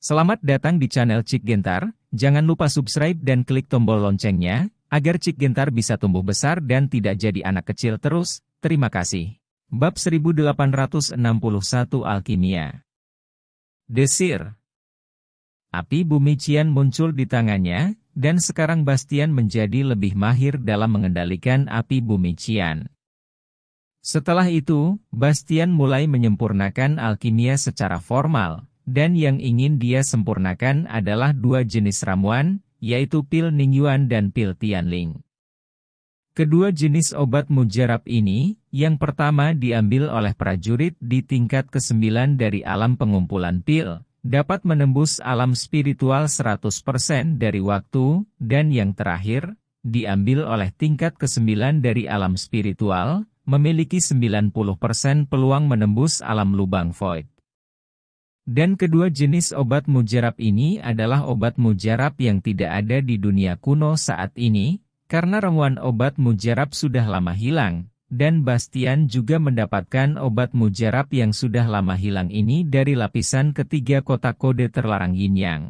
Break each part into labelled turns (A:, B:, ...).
A: Selamat datang di channel Cik Gentar, jangan lupa subscribe dan klik tombol loncengnya, agar Cik Gentar bisa tumbuh besar dan tidak jadi anak kecil terus, terima kasih. Bab 1861 Alkimia Desir Api bumi Cian muncul di tangannya, dan sekarang Bastian menjadi lebih mahir dalam mengendalikan api bumi Cian. Setelah itu, Bastian mulai menyempurnakan alkimia secara formal, dan yang ingin dia sempurnakan adalah dua jenis ramuan, yaitu pil Ningyuan dan pil Tianling. Kedua jenis obat mujarab ini, yang pertama diambil oleh prajurit di tingkat ke-9 dari alam pengumpulan pil, dapat menembus alam spiritual 100% dari waktu, dan yang terakhir, diambil oleh tingkat ke-9 dari alam spiritual, memiliki 90% peluang menembus alam lubang void. Dan kedua jenis obat mujarab ini adalah obat mujarab yang tidak ada di dunia kuno saat ini, karena ramuan obat mujarab sudah lama hilang, dan Bastian juga mendapatkan obat mujarab yang sudah lama hilang ini dari lapisan ketiga kotak kode terlarang yin yang.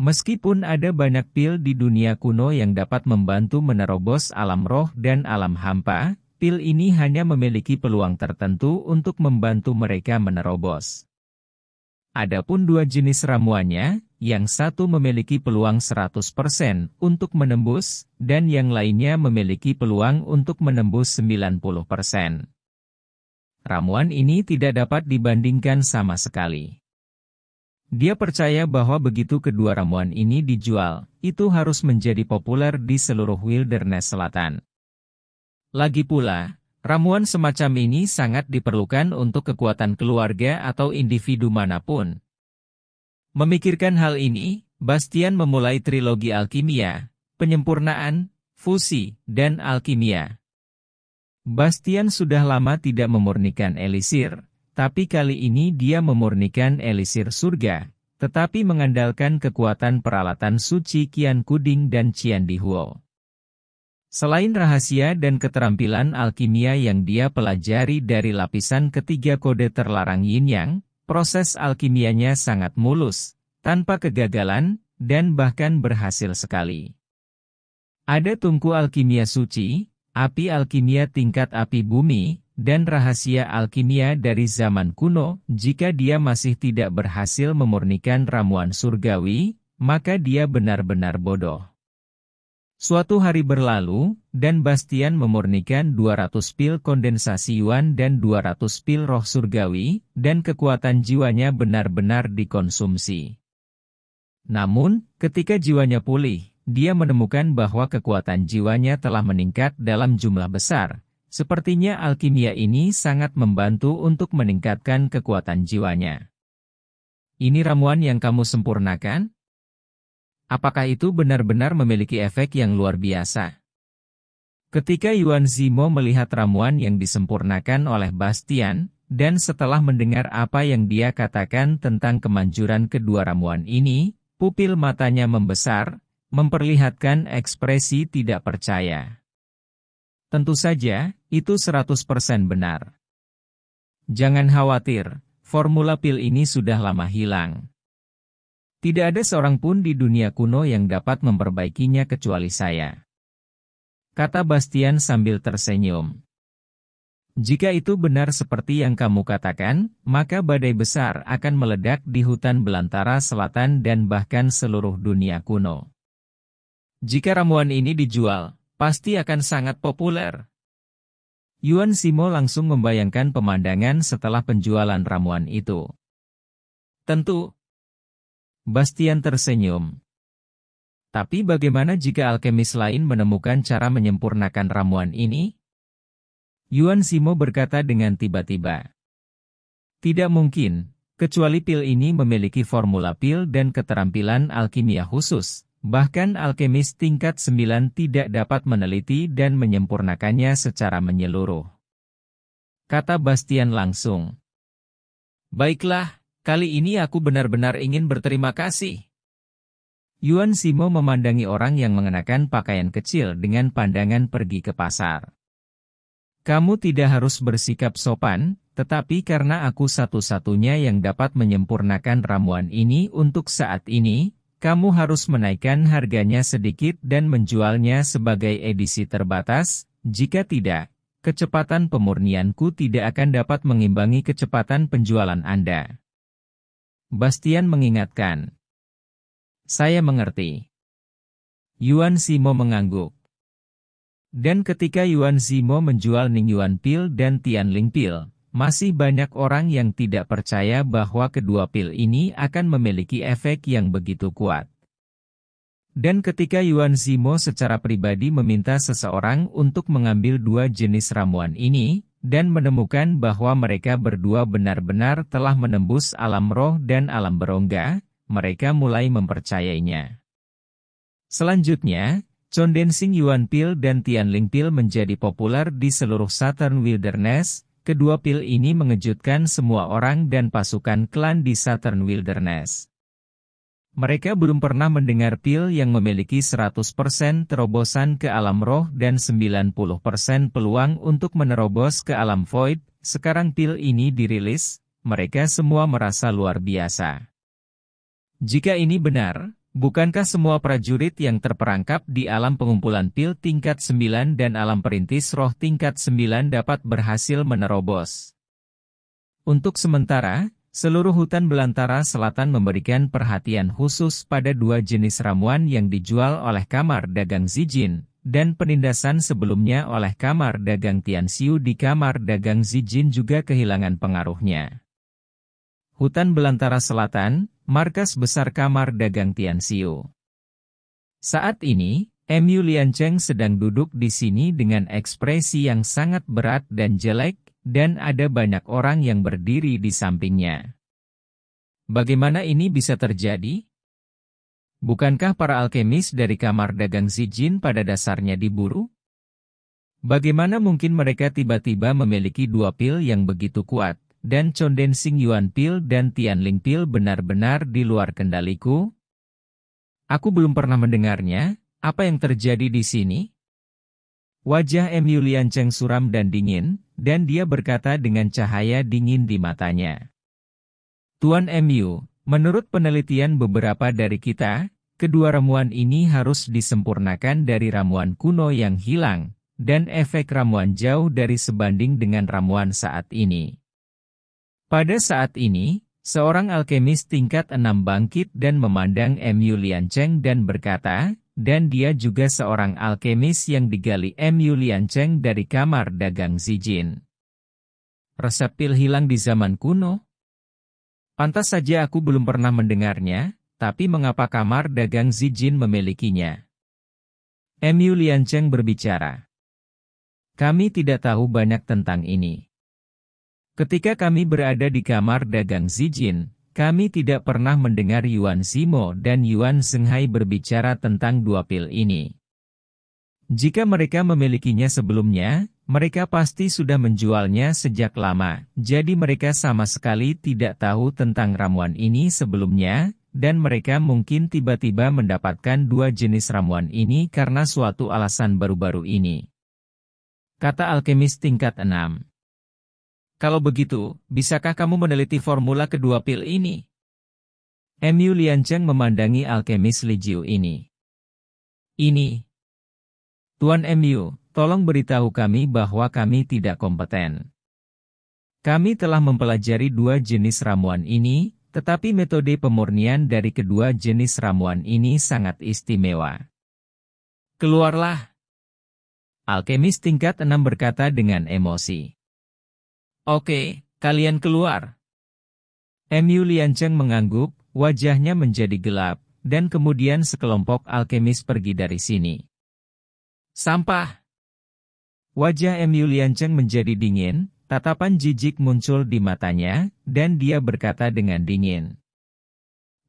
A: Meskipun ada banyak pil di dunia kuno yang dapat membantu menerobos alam roh dan alam hampa, pil ini hanya memiliki peluang tertentu untuk membantu mereka menerobos. Adapun dua jenis ramuannya, yang satu memiliki peluang 100% untuk menembus, dan yang lainnya memiliki peluang untuk menembus 90%. Ramuan ini tidak dapat dibandingkan sama sekali. Dia percaya bahwa begitu kedua ramuan ini dijual, itu harus menjadi populer di seluruh wilderness selatan. Lagi pula, Ramuan semacam ini sangat diperlukan untuk kekuatan keluarga atau individu manapun. Memikirkan hal ini, Bastian memulai trilogi alkimia, penyempurnaan, fusi, dan alkimia. Bastian sudah lama tidak memurnikan elisir, tapi kali ini dia memurnikan elisir surga, tetapi mengandalkan kekuatan peralatan suci Kian Kuding dan Cian Dihuo. Selain rahasia dan keterampilan alkimia yang dia pelajari dari lapisan ketiga kode terlarang yin yang, proses alkimianya sangat mulus, tanpa kegagalan, dan bahkan berhasil sekali. Ada tungku alkimia suci, api alkimia tingkat api bumi, dan rahasia alkimia dari zaman kuno, jika dia masih tidak berhasil memurnikan ramuan surgawi, maka dia benar-benar bodoh. Suatu hari berlalu, dan Bastian memurnikan 200 pil kondensasi yuan dan 200 pil roh surgawi, dan kekuatan jiwanya benar-benar dikonsumsi. Namun, ketika jiwanya pulih, dia menemukan bahwa kekuatan jiwanya telah meningkat dalam jumlah besar. Sepertinya alkimia ini sangat membantu untuk meningkatkan kekuatan jiwanya. Ini ramuan yang kamu sempurnakan? Apakah itu benar-benar memiliki efek yang luar biasa? Ketika Yuan Zimo melihat ramuan yang disempurnakan oleh Bastian, dan setelah mendengar apa yang dia katakan tentang kemanjuran kedua ramuan ini, pupil matanya membesar, memperlihatkan ekspresi tidak percaya. Tentu saja, itu 100% benar. Jangan khawatir, formula pil ini sudah lama hilang. Tidak ada seorang pun di dunia kuno yang dapat memperbaikinya kecuali saya. Kata Bastian sambil tersenyum. Jika itu benar seperti yang kamu katakan, maka badai besar akan meledak di hutan belantara selatan dan bahkan seluruh dunia kuno. Jika ramuan ini dijual, pasti akan sangat populer. Yuan Simo langsung membayangkan pemandangan setelah penjualan ramuan itu. Tentu, Bastian tersenyum. Tapi bagaimana jika alkemis lain menemukan cara menyempurnakan ramuan ini? Yuan Simo berkata dengan tiba-tiba. Tidak mungkin, kecuali pil ini memiliki formula pil dan keterampilan alkimia khusus. Bahkan alkemis tingkat 9 tidak dapat meneliti dan menyempurnakannya secara menyeluruh. Kata Bastian langsung. Baiklah, Kali ini aku benar-benar ingin berterima kasih. Yuan Simo memandangi orang yang mengenakan pakaian kecil dengan pandangan pergi ke pasar. Kamu tidak harus bersikap sopan, tetapi karena aku satu-satunya yang dapat menyempurnakan ramuan ini untuk saat ini, kamu harus menaikkan harganya sedikit dan menjualnya sebagai edisi terbatas, jika tidak, kecepatan pemurnianku tidak akan dapat mengimbangi kecepatan penjualan Anda. Bastian mengingatkan. Saya mengerti. Yuan Simo mengangguk. Dan ketika Yuan Simo menjual Ning Yuan Pil dan Tian Ling Pil, masih banyak orang yang tidak percaya bahwa kedua pil ini akan memiliki efek yang begitu kuat. Dan ketika Yuan Zimo secara pribadi meminta seseorang untuk mengambil dua jenis ramuan ini, dan menemukan bahwa mereka berdua benar-benar telah menembus alam roh dan alam berongga, mereka mulai mempercayainya. Selanjutnya, Condensing Yuan Pil dan Tianling Pil menjadi populer di seluruh Saturn Wilderness, kedua pil ini mengejutkan semua orang dan pasukan klan di Saturn Wilderness. Mereka belum pernah mendengar pil yang memiliki 100% terobosan ke alam roh dan 90% peluang untuk menerobos ke alam void. Sekarang pil ini dirilis, mereka semua merasa luar biasa. Jika ini benar, bukankah semua prajurit yang terperangkap di alam pengumpulan pil tingkat 9 dan alam perintis roh tingkat 9 dapat berhasil menerobos? Untuk sementara, Seluruh hutan belantara selatan memberikan perhatian khusus pada dua jenis ramuan yang dijual oleh kamar dagang Zijin, dan penindasan sebelumnya oleh kamar dagang Tianxiu di kamar dagang Zijin juga kehilangan pengaruhnya. Hutan Belantara Selatan, markas besar kamar dagang Tianxiu. Saat ini, Emu Liancheng sedang duduk di sini dengan ekspresi yang sangat berat dan jelek, dan ada banyak orang yang berdiri di sampingnya. Bagaimana ini bisa terjadi? Bukankah para alkemis dari kamar dagang si jin pada dasarnya diburu? Bagaimana mungkin mereka tiba-tiba memiliki dua pil yang begitu kuat, dan Chonden Sing Yuan pil dan Tian Ling pil benar-benar di luar kendaliku? Aku belum pernah mendengarnya, apa yang terjadi di sini? Wajah M. Yulian Cheng suram dan dingin, dan dia berkata dengan cahaya dingin di matanya. Tuan MU, menurut penelitian beberapa dari kita, kedua ramuan ini harus disempurnakan dari ramuan kuno yang hilang, dan efek ramuan jauh dari sebanding dengan ramuan saat ini. Pada saat ini, seorang alkemis tingkat enam bangkit dan memandang MU Lian dan berkata, dan dia juga seorang alkemis yang digali M. Yulian Cheng dari kamar dagang Zijin. Resep pil hilang di zaman kuno? Pantas saja aku belum pernah mendengarnya, tapi mengapa kamar dagang Zijin memilikinya? M. Yulian Cheng berbicara. Kami tidak tahu banyak tentang ini. Ketika kami berada di kamar dagang Zijin, kami tidak pernah mendengar Yuan Simo dan Yuan Zhenghai berbicara tentang dua pil ini. Jika mereka memilikinya sebelumnya, mereka pasti sudah menjualnya sejak lama, jadi mereka sama sekali tidak tahu tentang ramuan ini sebelumnya, dan mereka mungkin tiba-tiba mendapatkan dua jenis ramuan ini karena suatu alasan baru-baru ini. Kata alkemis tingkat 6 kalau begitu, bisakah kamu meneliti formula kedua pil ini? Mu Liancheng memandangi alkemis Li Jiu ini. Ini. Tuan Mu, tolong beritahu kami bahwa kami tidak kompeten. Kami telah mempelajari dua jenis ramuan ini, tetapi metode pemurnian dari kedua jenis ramuan ini sangat istimewa. Keluarlah! Alkemis tingkat 6 berkata dengan emosi. Oke, kalian keluar. Mu Liancheng mengangguk, wajahnya menjadi gelap, dan kemudian sekelompok alkemis pergi dari sini. Sampah! Wajah Mu Liancheng menjadi dingin, tatapan jijik muncul di matanya, dan dia berkata dengan dingin.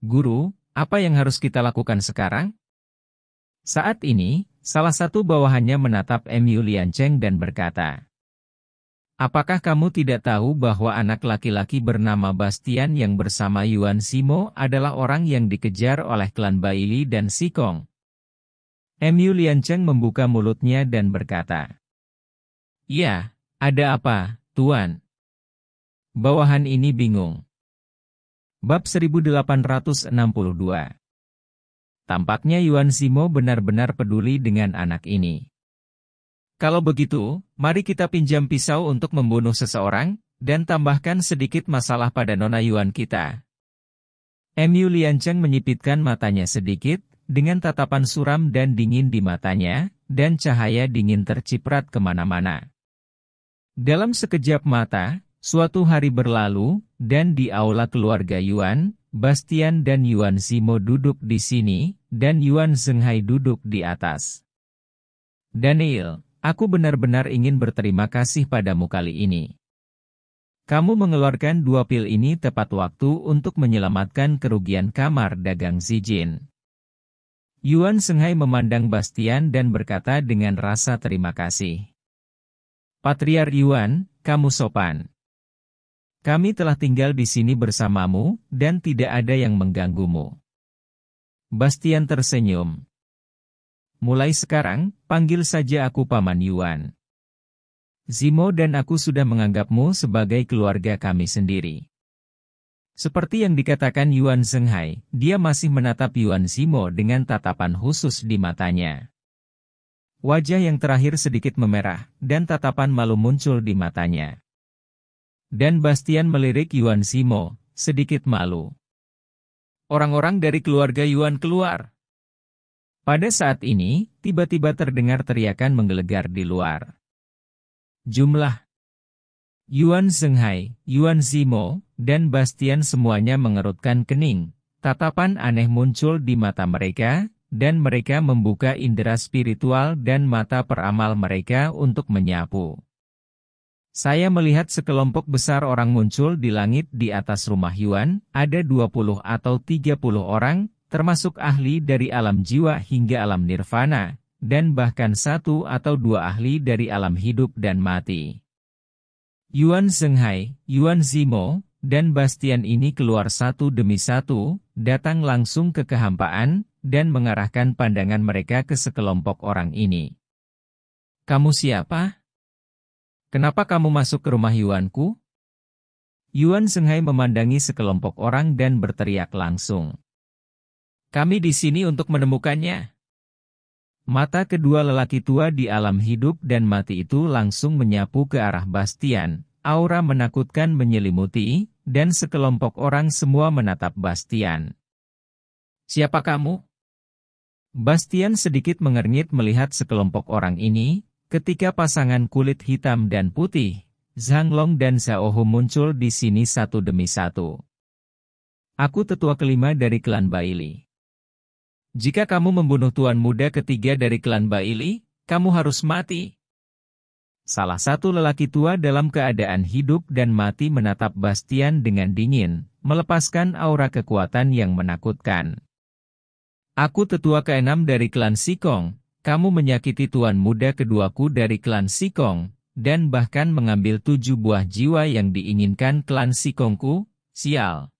A: Guru, apa yang harus kita lakukan sekarang? Saat ini, salah satu bawahannya menatap Mu Liancheng dan berkata, Apakah kamu tidak tahu bahwa anak laki-laki bernama Bastian yang bersama Yuan Simo adalah orang yang dikejar oleh klan Baili dan Sikong? Mu Lian Cheng membuka mulutnya dan berkata, Ya, ada apa, Tuan? Bawahan ini bingung. Bab 1862 Tampaknya Yuan Simo benar-benar peduli dengan anak ini. Kalau begitu, mari kita pinjam pisau untuk membunuh seseorang, dan tambahkan sedikit masalah pada Nona Yuan kita. Emu Liancheng menyipitkan matanya sedikit, dengan tatapan suram dan dingin di matanya, dan cahaya dingin terciprat kemana-mana. Dalam sekejap mata, suatu hari berlalu, dan di aula keluarga Yuan, Bastian dan Yuan Simo duduk di sini, dan Yuan Zhenghai duduk di atas. Daniel, Aku benar-benar ingin berterima kasih padamu kali ini. Kamu mengeluarkan dua pil ini tepat waktu untuk menyelamatkan kerugian kamar dagang Zijin. Yuan Senghai memandang Bastian dan berkata dengan rasa terima kasih. Patriar Yuan, kamu sopan. Kami telah tinggal di sini bersamamu, dan tidak ada yang mengganggumu. Bastian tersenyum. Mulai sekarang, panggil saja aku Paman Yuan. Zimo dan aku sudah menganggapmu sebagai keluarga kami sendiri. Seperti yang dikatakan Yuan Zhenghai, dia masih menatap Yuan Zimo dengan tatapan khusus di matanya. Wajah yang terakhir sedikit memerah, dan tatapan malu muncul di matanya. Dan Bastian melirik Yuan Zimo, sedikit malu. Orang-orang dari keluarga Yuan keluar. Pada saat ini, tiba-tiba terdengar teriakan menggelegar di luar. Jumlah Yuan Zhenghai, Yuan Zimo, dan Bastian semuanya mengerutkan kening. Tatapan aneh muncul di mata mereka, dan mereka membuka indera spiritual dan mata peramal mereka untuk menyapu. Saya melihat sekelompok besar orang muncul di langit di atas rumah Yuan, ada 20 atau 30 orang, termasuk ahli dari alam jiwa hingga alam nirvana, dan bahkan satu atau dua ahli dari alam hidup dan mati. Yuan Zhenghai, Yuan Zimo, dan Bastian ini keluar satu demi satu, datang langsung ke kehampaan, dan mengarahkan pandangan mereka ke sekelompok orang ini. Kamu siapa? Kenapa kamu masuk ke rumah Yuanku? Yuan Senghai memandangi sekelompok orang dan berteriak langsung. Kami di sini untuk menemukannya. Mata kedua lelaki tua di alam hidup dan mati itu langsung menyapu ke arah Bastian. Aura menakutkan menyelimuti, dan sekelompok orang semua menatap Bastian. Siapa kamu? Bastian sedikit mengernyit melihat sekelompok orang ini, ketika pasangan kulit hitam dan putih, Zhang Long dan Zhao Hu muncul di sini satu demi satu. Aku tetua kelima dari klan Baili. Jika kamu membunuh tuan muda ketiga dari klan Baili, kamu harus mati. Salah satu lelaki tua dalam keadaan hidup dan mati menatap Bastian dengan dingin, melepaskan aura kekuatan yang menakutkan. Aku tetua keenam dari klan Sikong, kamu menyakiti tuan muda keduaku dari klan Sikong, dan bahkan mengambil tujuh buah jiwa yang diinginkan klan Sikongku, sial.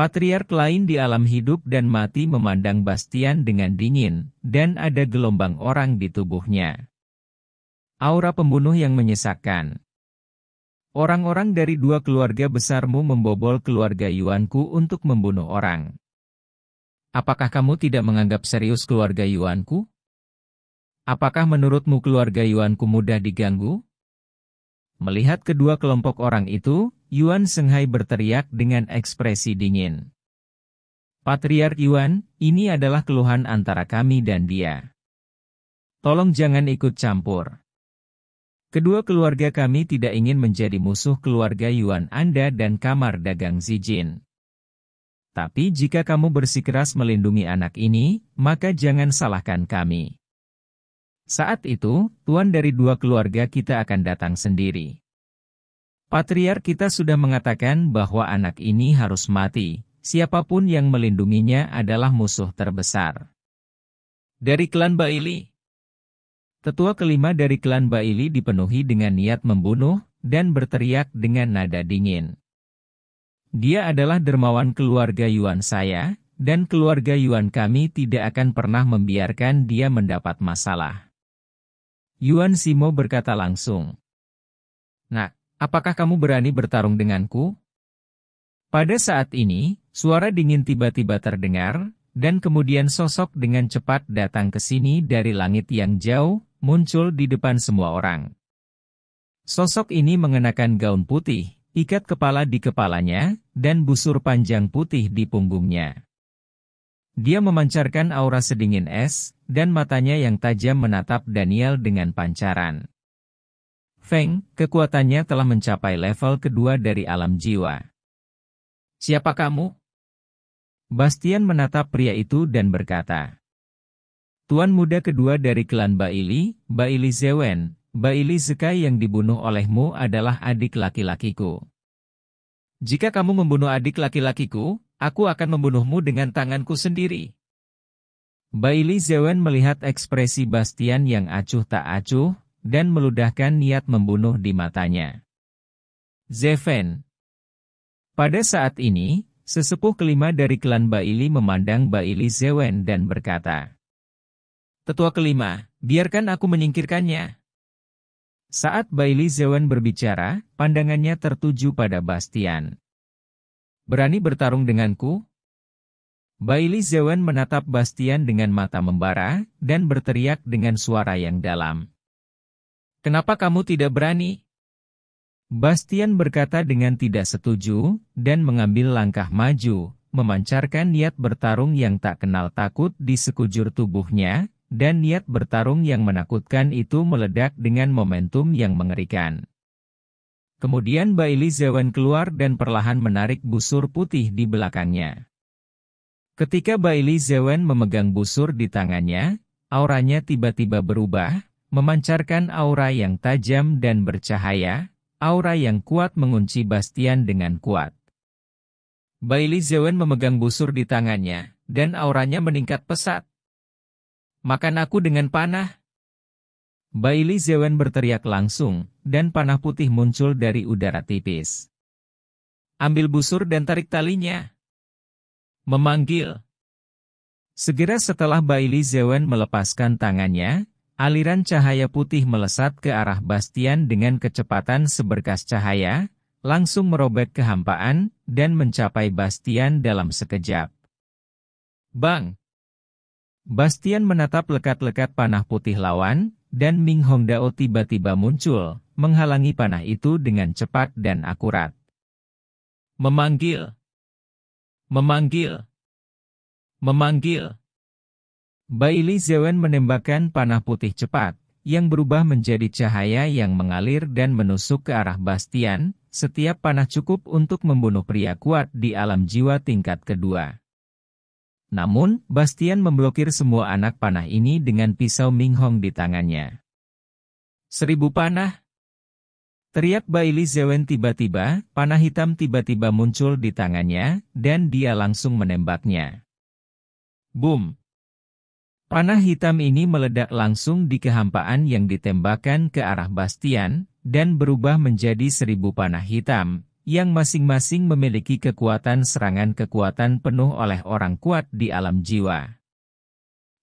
A: Patriark lain di alam hidup dan mati memandang Bastian dengan dingin, dan ada gelombang orang di tubuhnya. Aura pembunuh yang menyesakkan. Orang-orang dari dua keluarga besarmu membobol keluarga Yuanku untuk membunuh orang. Apakah kamu tidak menganggap serius keluarga Yuanku? Apakah menurutmu keluarga Yuanku mudah diganggu? Melihat kedua kelompok orang itu, Yuan Senghai berteriak dengan ekspresi dingin. Patriark Yuan, ini adalah keluhan antara kami dan dia. Tolong jangan ikut campur. Kedua keluarga kami tidak ingin menjadi musuh keluarga Yuan Anda dan kamar dagang Zijin. Tapi jika kamu bersikeras melindungi anak ini, maka jangan salahkan kami. Saat itu, tuan dari dua keluarga kita akan datang sendiri. Patriar kita sudah mengatakan bahwa anak ini harus mati, siapapun yang melindunginya adalah musuh terbesar. Dari klan Baili Tetua kelima dari klan Baili dipenuhi dengan niat membunuh dan berteriak dengan nada dingin. Dia adalah dermawan keluarga Yuan saya, dan keluarga Yuan kami tidak akan pernah membiarkan dia mendapat masalah. Yuan Simo berkata langsung, Nak, Apakah kamu berani bertarung denganku? Pada saat ini, suara dingin tiba-tiba terdengar, dan kemudian sosok dengan cepat datang ke sini dari langit yang jauh, muncul di depan semua orang. Sosok ini mengenakan gaun putih, ikat kepala di kepalanya, dan busur panjang putih di punggungnya. Dia memancarkan aura sedingin es, dan matanya yang tajam menatap Daniel dengan pancaran. Feng, kekuatannya telah mencapai level kedua dari alam jiwa. Siapa kamu? Bastian menatap pria itu dan berkata, Tuan muda kedua dari klan Baili, Baili Zewen, Baili Zekai yang dibunuh olehmu adalah adik laki-lakiku. Jika kamu membunuh adik laki-lakiku, aku akan membunuhmu dengan tanganku sendiri. Baili Zewen melihat ekspresi Bastian yang acuh tak acuh, dan meludahkan niat membunuh di matanya. Zeven Pada saat ini, sesepuh kelima dari klan Baili memandang Baili Zewen dan berkata, Tetua kelima, biarkan aku menyingkirkannya. Saat Baili Zewen berbicara, pandangannya tertuju pada Bastian. Berani bertarung denganku? Baili Zewen menatap Bastian dengan mata membara dan berteriak dengan suara yang dalam. Kenapa kamu tidak berani? Bastian berkata dengan tidak setuju, dan mengambil langkah maju, memancarkan niat bertarung yang tak kenal takut di sekujur tubuhnya, dan niat bertarung yang menakutkan itu meledak dengan momentum yang mengerikan. Kemudian Baili Zewan keluar dan perlahan menarik busur putih di belakangnya. Ketika Baili Zewan memegang busur di tangannya, auranya tiba-tiba berubah, memancarkan aura yang tajam dan bercahaya, aura yang kuat mengunci Bastian dengan kuat. Bailey Zewen memegang busur di tangannya, dan auranya meningkat pesat. Makan aku dengan panah. Bailey Zewen berteriak langsung, dan panah putih muncul dari udara tipis. Ambil busur dan tarik talinya. Memanggil. Segera setelah Bailey Zewen melepaskan tangannya, Aliran cahaya putih melesat ke arah Bastian dengan kecepatan seberkas cahaya, langsung merobek kehampaan dan mencapai Bastian dalam sekejap. Bang! Bastian menatap lekat-lekat panah putih lawan, dan Ming Hong Dao tiba-tiba muncul, menghalangi panah itu dengan cepat dan akurat. Memanggil! Memanggil! Memanggil! Bailey Zewen menembakkan panah putih cepat, yang berubah menjadi cahaya yang mengalir dan menusuk ke arah Bastian, setiap panah cukup untuk membunuh pria kuat di alam jiwa tingkat kedua. Namun, Bastian memblokir semua anak panah ini dengan pisau Ming Hong di tangannya. Seribu panah! Teriak Bailey Zewen tiba-tiba, panah hitam tiba-tiba muncul di tangannya, dan dia langsung menembaknya. Boom! Panah hitam ini meledak langsung di kehampaan yang ditembakkan ke arah Bastian, dan berubah menjadi seribu panah hitam, yang masing-masing memiliki kekuatan serangan kekuatan penuh oleh orang kuat di alam jiwa.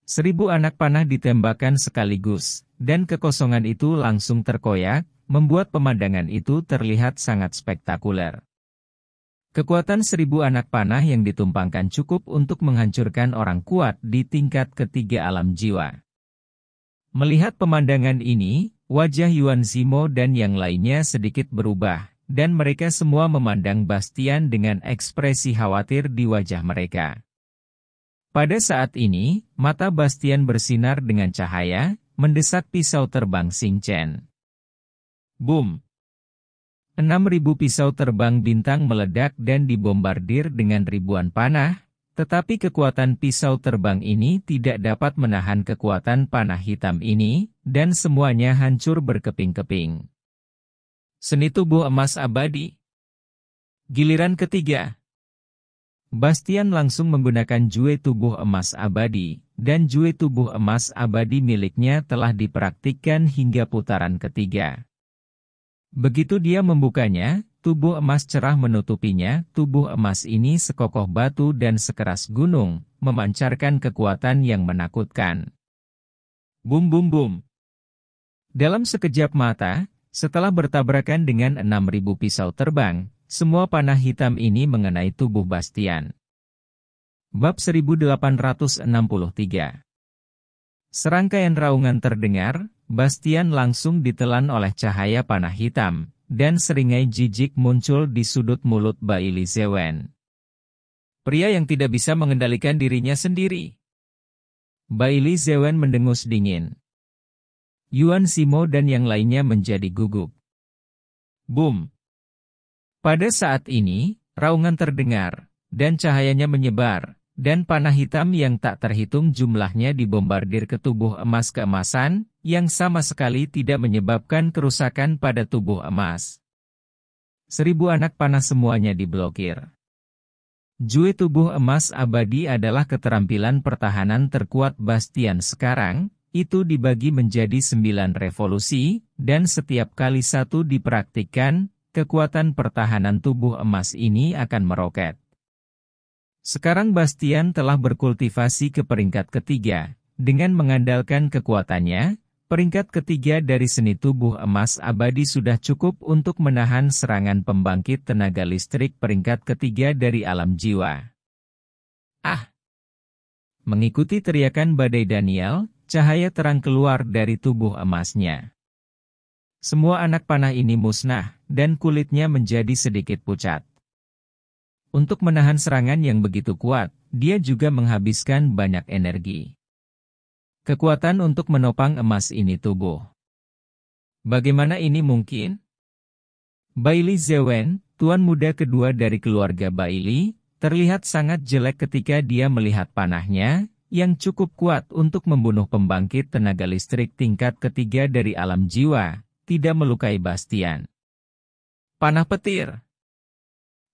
A: Seribu anak panah ditembakkan sekaligus, dan kekosongan itu langsung terkoyak, membuat pemandangan itu terlihat sangat spektakuler. Kekuatan seribu anak panah yang ditumpangkan cukup untuk menghancurkan orang kuat di tingkat ketiga alam jiwa. Melihat pemandangan ini, wajah Yuan Zimo dan yang lainnya sedikit berubah, dan mereka semua memandang Bastian dengan ekspresi khawatir di wajah mereka. Pada saat ini, mata Bastian bersinar dengan cahaya, mendesak pisau terbang Sing Chen. Boom! 6.000 pisau terbang bintang meledak dan dibombardir dengan ribuan panah, tetapi kekuatan pisau terbang ini tidak dapat menahan kekuatan panah hitam ini, dan semuanya hancur berkeping-keping. Seni tubuh emas abadi Giliran ketiga Bastian langsung menggunakan jue tubuh emas abadi, dan jue tubuh emas abadi miliknya telah dipraktikkan hingga putaran ketiga. Begitu dia membukanya, tubuh emas cerah menutupinya, tubuh emas ini sekokoh batu dan sekeras gunung, memancarkan kekuatan yang menakutkan. Bum bum bum. Dalam sekejap mata, setelah bertabrakan dengan 6.000 pisau terbang, semua panah hitam ini mengenai tubuh Bastian. Bab 1863 Serangkaian raungan terdengar, Bastian langsung ditelan oleh cahaya panah hitam, dan seringai jijik muncul di sudut mulut Baili Zewen. Pria yang tidak bisa mengendalikan dirinya sendiri. Baili Zewen mendengus dingin. Yuan Simo dan yang lainnya menjadi gugup. Boom! Pada saat ini, raungan terdengar, dan cahayanya menyebar, dan panah hitam yang tak terhitung jumlahnya dibombardir ke tubuh emas keemasan, yang sama sekali tidak menyebabkan kerusakan pada tubuh emas. Seribu anak panah semuanya diblokir. Jue tubuh emas abadi adalah keterampilan pertahanan terkuat Bastian sekarang, itu dibagi menjadi sembilan revolusi, dan setiap kali satu dipraktikkan, kekuatan pertahanan tubuh emas ini akan meroket. Sekarang Bastian telah berkultivasi ke peringkat ketiga, dengan mengandalkan kekuatannya, peringkat ketiga dari seni tubuh emas abadi sudah cukup untuk menahan serangan pembangkit tenaga listrik peringkat ketiga dari alam jiwa. Ah! Mengikuti teriakan badai Daniel, cahaya terang keluar dari tubuh emasnya. Semua anak panah ini musnah, dan kulitnya menjadi sedikit pucat. Untuk menahan serangan yang begitu kuat, dia juga menghabiskan banyak energi. Kekuatan untuk menopang emas ini tubuh. Bagaimana ini mungkin? Bailey Zewen, tuan muda kedua dari keluarga Bailey, terlihat sangat jelek ketika dia melihat panahnya, yang cukup kuat untuk membunuh pembangkit tenaga listrik tingkat ketiga dari alam jiwa, tidak melukai Bastian. Panah petir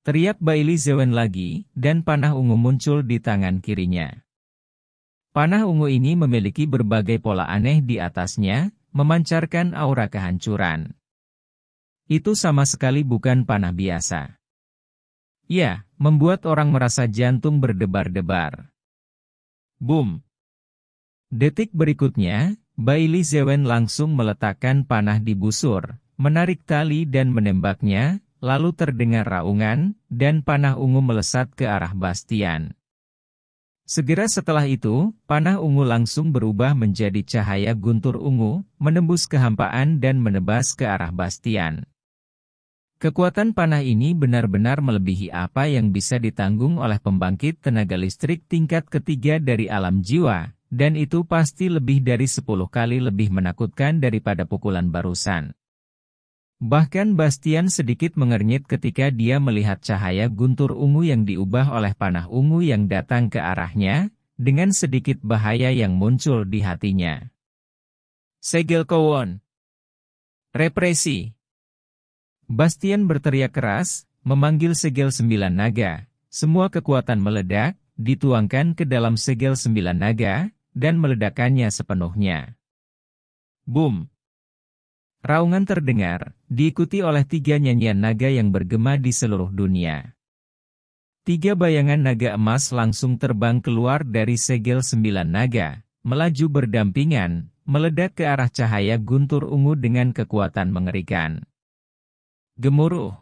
A: Teriak Bailey Zewen lagi, dan panah ungu muncul di tangan kirinya. Panah ungu ini memiliki berbagai pola aneh di atasnya, memancarkan aura kehancuran. Itu sama sekali bukan panah biasa. Ya, membuat orang merasa jantung berdebar-debar. Boom! Detik berikutnya, Bailey Zewen langsung meletakkan panah di busur, menarik tali dan menembaknya, lalu terdengar raungan, dan panah ungu melesat ke arah Bastian. Segera setelah itu, panah ungu langsung berubah menjadi cahaya guntur ungu, menembus kehampaan dan menebas ke arah Bastian. Kekuatan panah ini benar-benar melebihi apa yang bisa ditanggung oleh pembangkit tenaga listrik tingkat ketiga dari alam jiwa, dan itu pasti lebih dari sepuluh kali lebih menakutkan daripada pukulan barusan. Bahkan Bastian sedikit mengernyit ketika dia melihat cahaya guntur ungu yang diubah oleh panah ungu yang datang ke arahnya, dengan sedikit bahaya yang muncul di hatinya. Segel Kowon Represi Bastian berteriak keras, memanggil segel sembilan naga. Semua kekuatan meledak, dituangkan ke dalam segel sembilan naga, dan meledakannya sepenuhnya. Boom! Raungan terdengar, diikuti oleh tiga nyanyian naga yang bergema di seluruh dunia. Tiga bayangan naga emas langsung terbang keluar dari segel sembilan naga, melaju berdampingan, meledak ke arah cahaya guntur ungu dengan kekuatan mengerikan. Gemuruh.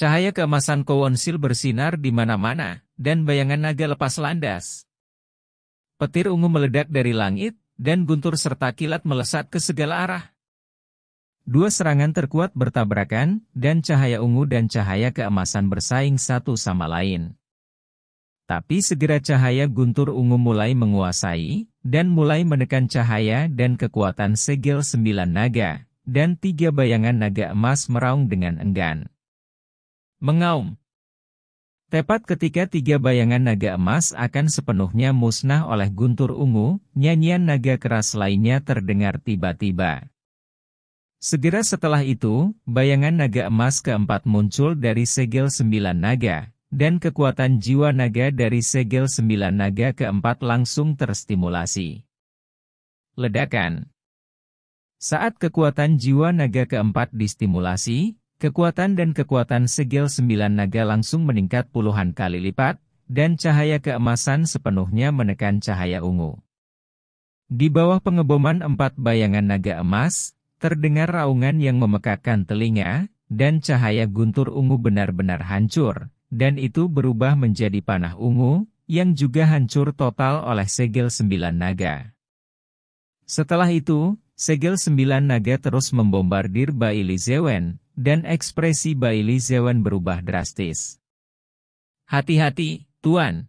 A: Cahaya keemasan kowonsil bersinar di mana-mana, dan bayangan naga lepas landas. Petir ungu meledak dari langit, dan guntur serta kilat melesat ke segala arah. Dua serangan terkuat bertabrakan, dan cahaya ungu dan cahaya keemasan bersaing satu sama lain. Tapi segera cahaya guntur ungu mulai menguasai, dan mulai menekan cahaya dan kekuatan segel sembilan naga, dan tiga bayangan naga emas meraung dengan enggan. Mengaum. Tepat ketika tiga bayangan naga emas akan sepenuhnya musnah oleh guntur ungu, nyanyian naga keras lainnya terdengar tiba-tiba. Segera setelah itu, bayangan naga emas keempat muncul dari segel sembilan naga, dan kekuatan jiwa naga dari segel sembilan naga keempat langsung terstimulasi. Ledakan Saat kekuatan jiwa naga keempat distimulasi, kekuatan dan kekuatan segel sembilan naga langsung meningkat puluhan kali lipat, dan cahaya keemasan sepenuhnya menekan cahaya ungu. Di bawah pengeboman empat bayangan naga emas, Terdengar raungan yang memekakan telinga, dan cahaya guntur ungu benar-benar hancur, dan itu berubah menjadi panah ungu, yang juga hancur total oleh segel sembilan naga. Setelah itu, segel sembilan naga terus membombardir Baili Zewen, dan ekspresi Baili Zewen berubah drastis. Hati-hati, Tuan.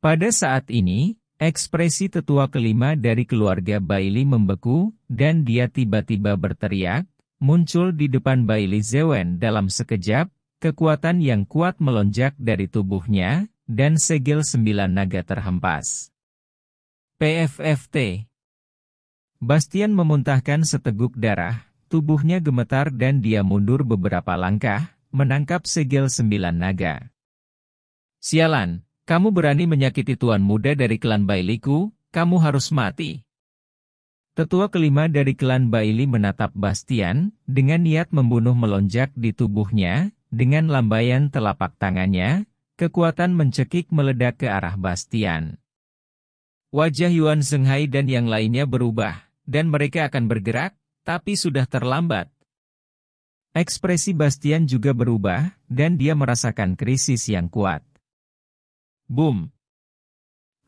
A: Pada saat ini, Ekspresi tetua kelima dari keluarga Bailey membeku, dan dia tiba-tiba berteriak, muncul di depan Bailey Zewen dalam sekejap, kekuatan yang kuat melonjak dari tubuhnya, dan segel sembilan naga terhempas. PFFT Bastian memuntahkan seteguk darah, tubuhnya gemetar dan dia mundur beberapa langkah, menangkap segel sembilan naga. Sialan, kamu berani menyakiti tuan muda dari klan Bailiku, kamu harus mati. Tetua kelima dari klan Baili menatap Bastian, dengan niat membunuh melonjak di tubuhnya, dengan lambaian telapak tangannya, kekuatan mencekik meledak ke arah Bastian. Wajah Yuan Zhenghai dan yang lainnya berubah, dan mereka akan bergerak, tapi sudah terlambat. Ekspresi Bastian juga berubah, dan dia merasakan krisis yang kuat. Boom!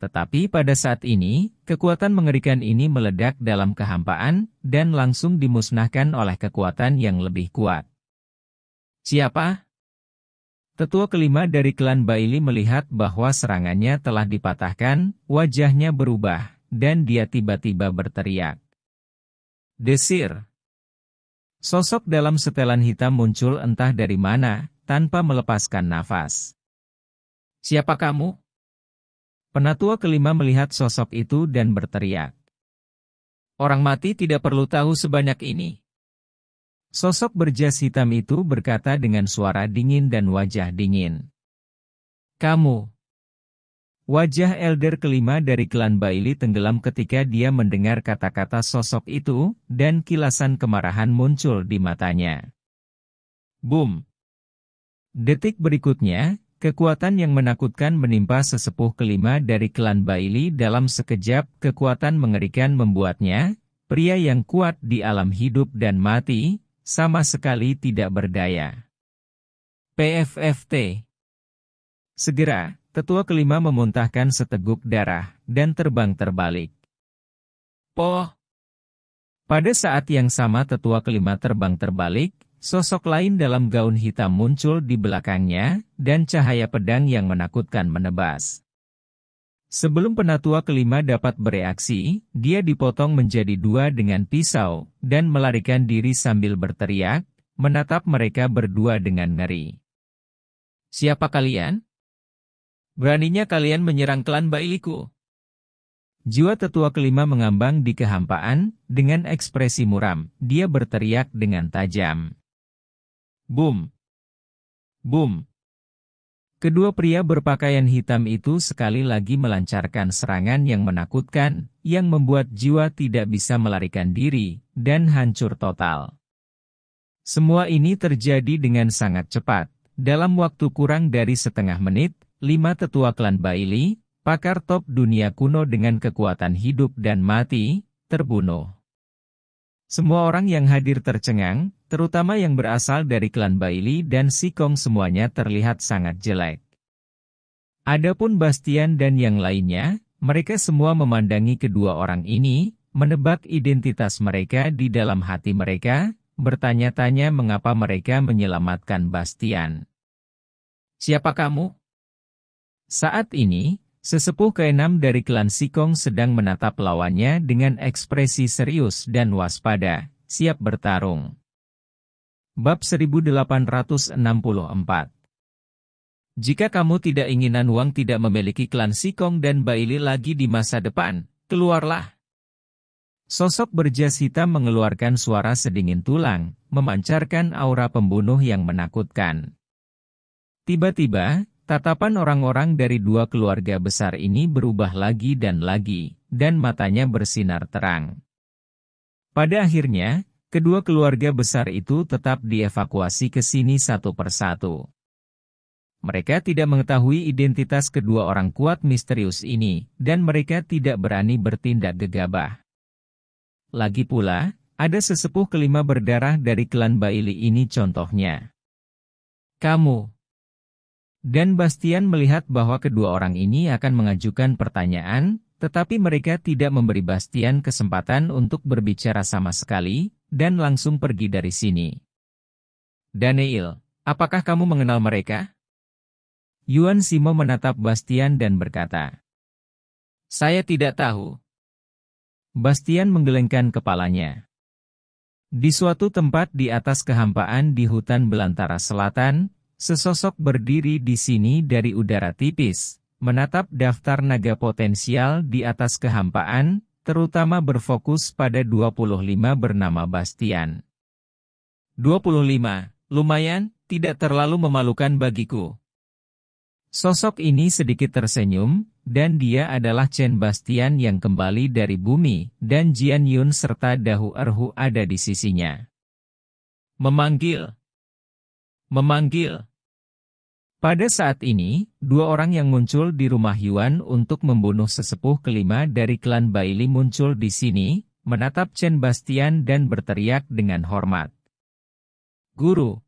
A: Tetapi pada saat ini, kekuatan mengerikan ini meledak dalam kehampaan dan langsung dimusnahkan oleh kekuatan yang lebih kuat. Siapa? Tetua kelima dari klan Baili melihat bahwa serangannya telah dipatahkan, wajahnya berubah, dan dia tiba-tiba berteriak. Desir. Sosok dalam setelan hitam muncul entah dari mana, tanpa melepaskan nafas. Siapa kamu? Penatua kelima melihat sosok itu dan berteriak. Orang mati tidak perlu tahu sebanyak ini. Sosok berjas hitam itu berkata dengan suara dingin dan wajah dingin. Kamu. Wajah elder kelima dari klan Baili tenggelam ketika dia mendengar kata-kata sosok itu, dan kilasan kemarahan muncul di matanya. Boom. Detik berikutnya, Kekuatan yang menakutkan menimpa sesepuh kelima dari klan Baili dalam sekejap, kekuatan mengerikan membuatnya, pria yang kuat di alam hidup dan mati, sama sekali tidak berdaya. PFFT Segera, tetua kelima memuntahkan seteguk darah dan terbang terbalik. Poh! Pada saat yang sama tetua kelima terbang terbalik, Sosok lain dalam gaun hitam muncul di belakangnya, dan cahaya pedang yang menakutkan menebas. Sebelum penatua kelima dapat bereaksi, dia dipotong menjadi dua dengan pisau, dan melarikan diri sambil berteriak, menatap mereka berdua dengan ngeri. Siapa kalian? Beraninya kalian menyerang klan Bailiku? Jiwa tetua kelima mengambang di kehampaan, dengan ekspresi muram, dia berteriak dengan tajam. Boom. Boom. Kedua pria berpakaian hitam itu sekali lagi melancarkan serangan yang menakutkan, yang membuat jiwa tidak bisa melarikan diri, dan hancur total. Semua ini terjadi dengan sangat cepat. Dalam waktu kurang dari setengah menit, lima tetua klan Baili, pakar top dunia kuno dengan kekuatan hidup dan mati, terbunuh. Semua orang yang hadir tercengang, terutama yang berasal dari klan Baili dan Sikong semuanya terlihat sangat jelek. Adapun Bastian dan yang lainnya, mereka semua memandangi kedua orang ini, menebak identitas mereka di dalam hati mereka, bertanya-tanya mengapa mereka menyelamatkan Bastian. Siapa kamu? Saat ini, Sesepuh keenam dari klan Sikong sedang menatap lawannya dengan ekspresi serius dan waspada, siap bertarung. Bab 1864 Jika kamu tidak ingin Wang tidak memiliki klan Sikong dan Baili lagi di masa depan, keluarlah. Sosok berjas hitam mengeluarkan suara sedingin tulang, memancarkan aura pembunuh yang menakutkan. Tiba-tiba, Tatapan orang-orang dari dua keluarga besar ini berubah lagi dan lagi, dan matanya bersinar terang. Pada akhirnya, kedua keluarga besar itu tetap dievakuasi ke sini satu persatu. Mereka tidak mengetahui identitas kedua orang kuat misterius ini, dan mereka tidak berani bertindak gegabah. Lagi pula, ada sesepuh kelima berdarah dari klan Baili ini contohnya. Kamu, dan Bastian melihat bahwa kedua orang ini akan mengajukan pertanyaan, tetapi mereka tidak memberi Bastian kesempatan untuk berbicara sama sekali, dan langsung pergi dari sini. Daniel, apakah kamu mengenal mereka? Yuan Simo menatap Bastian dan berkata, Saya tidak tahu. Bastian menggelengkan kepalanya. Di suatu tempat di atas kehampaan di hutan belantara selatan, Sesosok berdiri di sini dari udara tipis, menatap daftar naga potensial di atas kehampaan, terutama berfokus pada 25 bernama Bastian. 25. Lumayan, tidak terlalu memalukan bagiku. Sosok ini sedikit tersenyum, dan dia adalah Chen Bastian yang kembali dari bumi, dan Jian Yun serta Dahu Erhu ada di sisinya. Memanggil, memanggil. Pada saat ini, dua orang yang muncul di rumah Yuan untuk membunuh sesepuh kelima dari klan Baili muncul di sini, menatap Chen Bastian dan berteriak dengan hormat. Guru.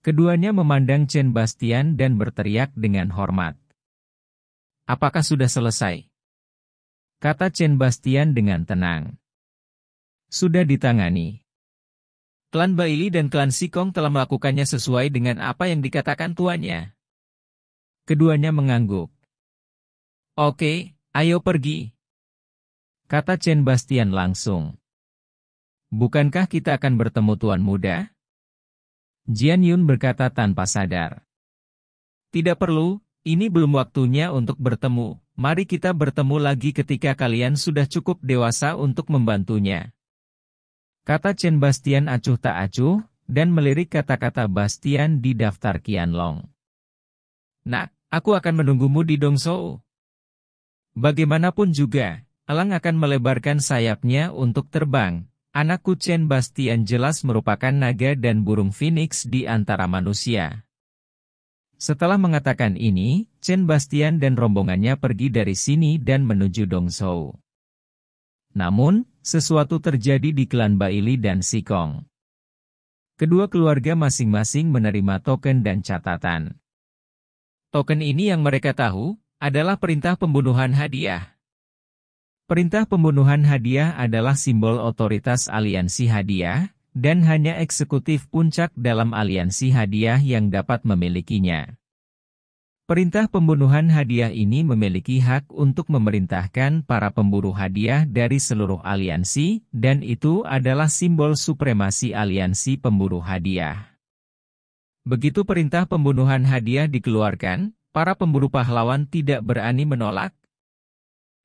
A: Keduanya memandang Chen Bastian dan berteriak dengan hormat. Apakah sudah selesai? Kata Chen Bastian dengan tenang. Sudah ditangani. Klan Baili dan klan Sikong telah melakukannya sesuai dengan apa yang dikatakan tuannya. Keduanya mengangguk. Oke, ayo pergi. Kata Chen Bastian langsung. Bukankah kita akan bertemu tuan muda? Jian Yun berkata tanpa sadar. Tidak perlu, ini belum waktunya untuk bertemu. Mari kita bertemu lagi ketika kalian sudah cukup dewasa untuk membantunya. Kata Chen Bastian acuh tak acuh, dan melirik kata-kata Bastian di daftar kian long. Nak, aku akan menunggumu di Dongshou. Bagaimanapun juga, Elang akan melebarkan sayapnya untuk terbang. Anakku Chen Bastian jelas merupakan naga dan burung phoenix di antara manusia. Setelah mengatakan ini, Chen Bastian dan rombongannya pergi dari sini dan menuju Dongshou. Namun, sesuatu terjadi di klan Baili dan Sikong. Kedua keluarga masing-masing menerima token dan catatan. Token ini yang mereka tahu, adalah perintah pembunuhan hadiah. Perintah pembunuhan hadiah adalah simbol otoritas aliansi hadiah, dan hanya eksekutif puncak dalam aliansi hadiah yang dapat memilikinya. Perintah pembunuhan hadiah ini memiliki hak untuk memerintahkan para pemburu hadiah dari seluruh aliansi, dan itu adalah simbol supremasi aliansi pemburu hadiah. Begitu perintah pembunuhan hadiah dikeluarkan, para pemburu pahlawan tidak berani menolak.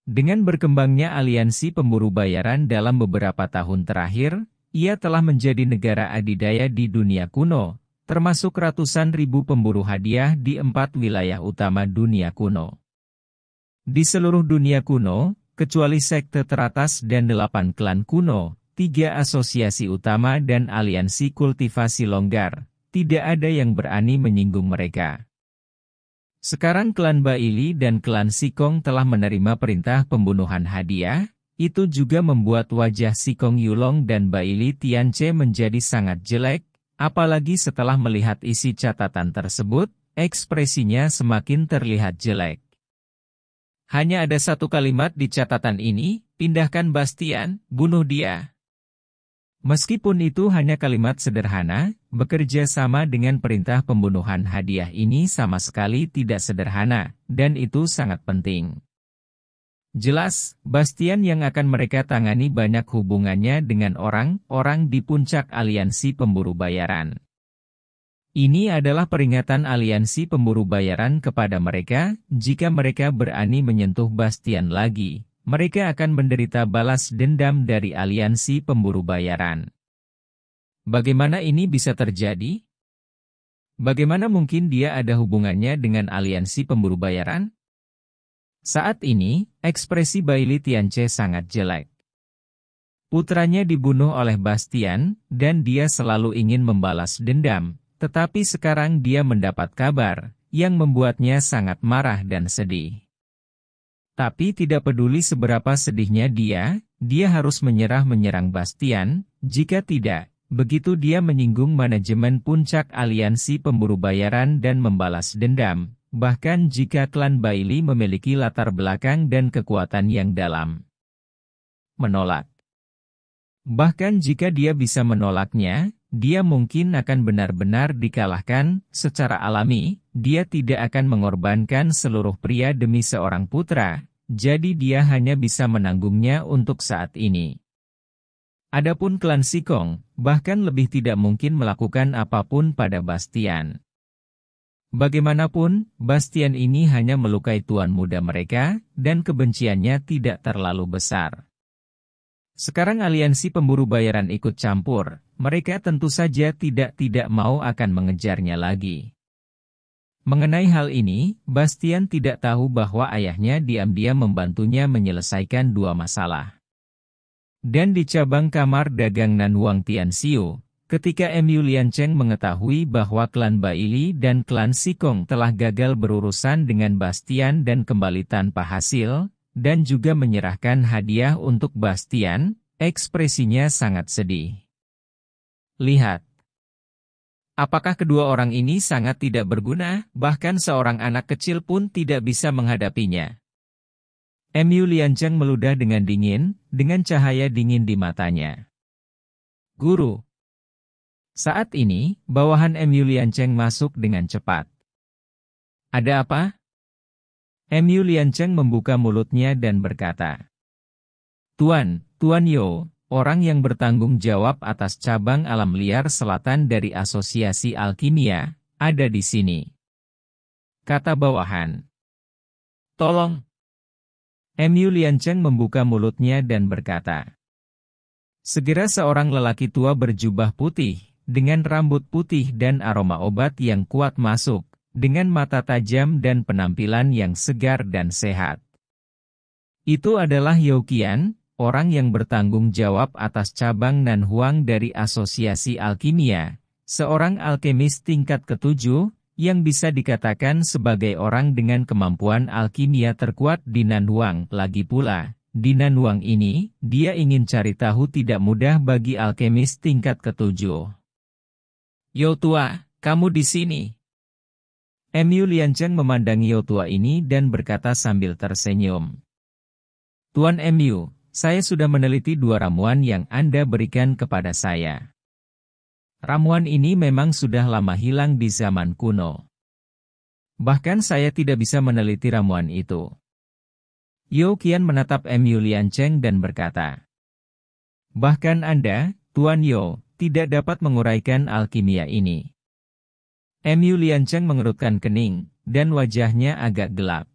A: Dengan berkembangnya aliansi pemburu bayaran dalam beberapa tahun terakhir, ia telah menjadi negara adidaya di dunia kuno, termasuk ratusan ribu pemburu hadiah di empat wilayah utama dunia kuno. Di seluruh dunia kuno, kecuali sekte teratas dan delapan klan kuno, tiga asosiasi utama dan aliansi kultivasi longgar, tidak ada yang berani menyinggung mereka. Sekarang klan Baili dan klan Sikong telah menerima perintah pembunuhan hadiah, itu juga membuat wajah Sikong Yulong dan Baili Tianche menjadi sangat jelek, Apalagi setelah melihat isi catatan tersebut, ekspresinya semakin terlihat jelek. Hanya ada satu kalimat di catatan ini, pindahkan Bastian, bunuh dia. Meskipun itu hanya kalimat sederhana, bekerja sama dengan perintah pembunuhan hadiah ini sama sekali tidak sederhana, dan itu sangat penting. Jelas, Bastian yang akan mereka tangani banyak hubungannya dengan orang-orang di puncak aliansi pemburu bayaran. Ini adalah peringatan aliansi pemburu bayaran kepada mereka, jika mereka berani menyentuh Bastian lagi, mereka akan menderita balas dendam dari aliansi pemburu bayaran. Bagaimana ini bisa terjadi? Bagaimana mungkin dia ada hubungannya dengan aliansi pemburu bayaran? Saat ini, ekspresi Bailey Tianche sangat jelek. Putranya dibunuh oleh Bastian, dan dia selalu ingin membalas dendam, tetapi sekarang dia mendapat kabar, yang membuatnya sangat marah dan sedih. Tapi tidak peduli seberapa sedihnya dia, dia harus menyerah menyerang Bastian, jika tidak, begitu dia menyinggung manajemen puncak aliansi pemburu bayaran dan membalas dendam, bahkan jika klan Baili memiliki latar belakang dan kekuatan yang dalam. Menolak Bahkan jika dia bisa menolaknya, dia mungkin akan benar-benar dikalahkan, secara alami, dia tidak akan mengorbankan seluruh pria demi seorang putra, jadi dia hanya bisa menanggungnya untuk saat ini. Adapun klan Sikong, bahkan lebih tidak mungkin melakukan apapun pada Bastian. Bagaimanapun, Bastian ini hanya melukai tuan muda mereka, dan kebenciannya tidak terlalu besar. Sekarang aliansi pemburu bayaran ikut campur, mereka tentu saja tidak-tidak mau akan mengejarnya lagi. Mengenai hal ini, Bastian tidak tahu bahwa ayahnya diam-diam membantunya menyelesaikan dua masalah. Dan di cabang kamar dagang Nan Tian Tianxiu, Ketika MU Lian Cheng mengetahui bahwa klan Baili dan klan Sikong telah gagal berurusan dengan Bastian dan kembali tanpa hasil, dan juga menyerahkan hadiah untuk Bastian, ekspresinya sangat sedih. Lihat. Apakah kedua orang ini sangat tidak berguna, bahkan seorang anak kecil pun tidak bisa menghadapinya. MU Yulian Cheng meludah dengan dingin, dengan cahaya dingin di matanya. Guru, saat ini, bawahan MU Lian Cheng masuk dengan cepat. Ada apa? MU Lian Cheng membuka mulutnya dan berkata, Tuan, Tuan Yo, orang yang bertanggung jawab atas cabang alam liar selatan dari Asosiasi Alkimia, ada di sini. Kata bawahan. Tolong. MU Lian Cheng membuka mulutnya dan berkata, Segera seorang lelaki tua berjubah putih, dengan rambut putih dan aroma obat yang kuat masuk, dengan mata tajam dan penampilan yang segar dan sehat. Itu adalah Qian, orang yang bertanggung jawab atas cabang Huang dari Asosiasi Alkimia, seorang alkemis tingkat ketujuh, yang bisa dikatakan sebagai orang dengan kemampuan alkimia terkuat di Nanhuang. Lagi pula, di Nanhuang ini, dia ingin cari tahu tidak mudah bagi alkemis tingkat ketujuh. Yotua, kamu di sini. Emu Lianzheng memandangi Yotua ini dan berkata sambil tersenyum. Tuan Emu, saya sudah meneliti dua ramuan yang Anda berikan kepada saya. Ramuan ini memang sudah lama hilang di zaman kuno. Bahkan saya tidak bisa meneliti ramuan itu. Yo Qian menatap Emu Lianzheng dan berkata, Bahkan Anda, Tuan Yo, tidak dapat menguraikan alkimia ini. Mu Liancheng mengerutkan kening, dan wajahnya agak gelap.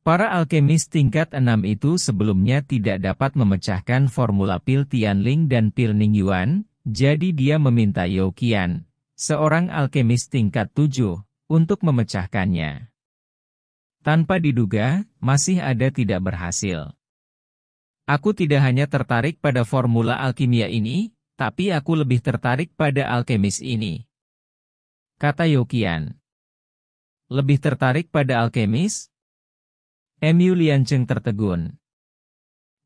A: Para alkemis tingkat enam itu sebelumnya tidak dapat memecahkan formula pil Tianling dan pil Ningyuan, jadi dia meminta Yao Qian, seorang alkemis tingkat tujuh, untuk memecahkannya. Tanpa diduga, masih ada tidak berhasil. Aku tidak hanya tertarik pada formula alkimia ini, tapi aku lebih tertarik pada alkemis ini. Kata Yokian. Lebih tertarik pada alkemis? Emu Cheng tertegun.